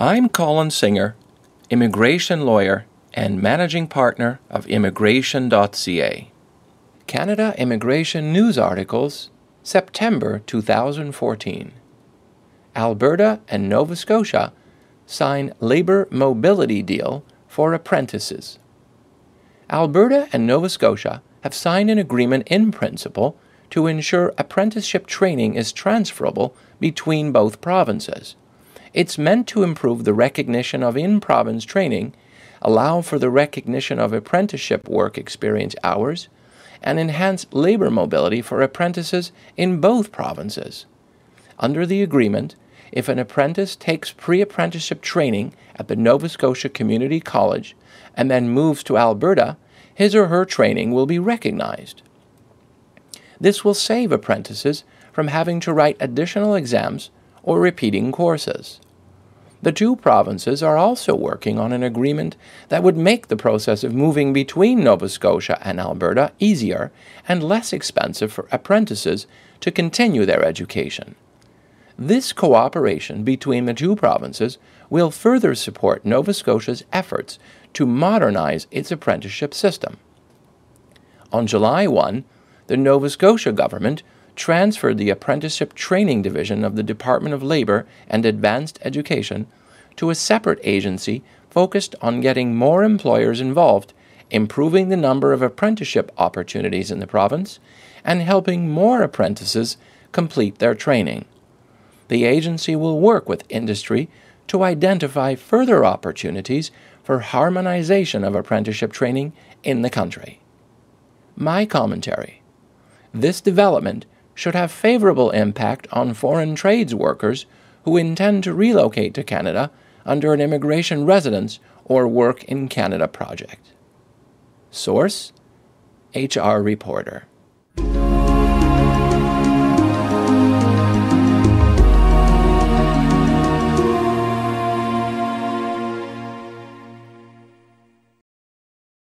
I'm Colin Singer, immigration lawyer and managing partner of immigration.ca. Canada Immigration News Articles, September 2014. Alberta and Nova Scotia sign labor mobility deal for apprentices. Alberta and Nova Scotia have signed an agreement in principle to ensure apprenticeship training is transferable between both provinces. It's meant to improve the recognition of in province training, allow for the recognition of apprenticeship work experience hours, and enhance labor mobility for apprentices in both provinces. Under the agreement, if an apprentice takes pre apprenticeship training at the Nova Scotia Community College and then moves to Alberta, his or her training will be recognized. This will save apprentices from having to write additional exams or repeating courses. The two provinces are also working on an agreement that would make the process of moving between Nova Scotia and Alberta easier and less expensive for apprentices to continue their education. This cooperation between the two provinces will further support Nova Scotia's efforts to modernize its apprenticeship system. On July 1, the Nova Scotia government transferred the Apprenticeship Training Division of the Department of Labor and Advanced Education to a separate agency focused on getting more employers involved, improving the number of apprenticeship opportunities in the province, and helping more apprentices complete their training. The agency will work with industry to identify further opportunities for harmonization of apprenticeship training in the country. My commentary. This development should have favorable impact on foreign trades workers who intend to relocate to Canada under an immigration residence or work in Canada project. Source HR Reporter.